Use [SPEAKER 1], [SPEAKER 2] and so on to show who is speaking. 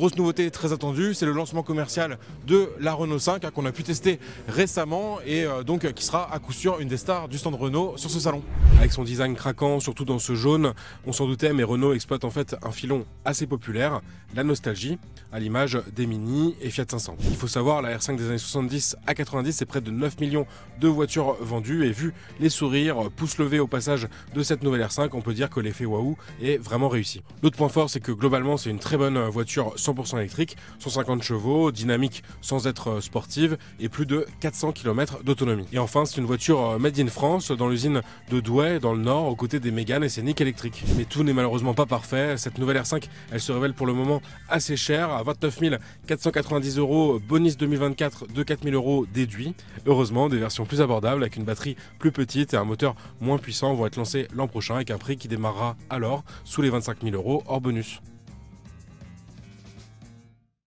[SPEAKER 1] Grosse nouveauté très attendue, c'est le lancement commercial de la Renault 5 hein, qu'on a pu tester récemment et euh, donc qui sera à coup sûr une des stars du stand Renault sur ce salon. Avec son design craquant, surtout dans ce jaune, on s'en doutait mais Renault exploite en fait un filon assez populaire, la nostalgie, à l'image des Mini et Fiat 500. Il faut savoir, la R5 des années 70 à 90, c'est près de 9 millions de voitures vendues et vu les sourires, pouces levés au passage de cette nouvelle R5, on peut dire que l'effet waouh est vraiment réussi. L'autre point fort, c'est que globalement, c'est une très bonne voiture 100% électrique, 150 chevaux, dynamique sans être euh, sportive et plus de 400 km d'autonomie. Et enfin, c'est une voiture euh, made in France dans l'usine de Douai, dans le Nord, aux côtés des Mégane et Scénic électriques. Mais tout n'est malheureusement pas parfait. Cette nouvelle R5, elle se révèle pour le moment assez chère, à 29 490 euros, bonus 2024 de 4000 euros déduit. Heureusement, des versions plus abordables avec une batterie plus petite et un moteur moins puissant vont être lancées l'an prochain avec un prix qui démarrera alors sous les 25 000 euros hors bonus.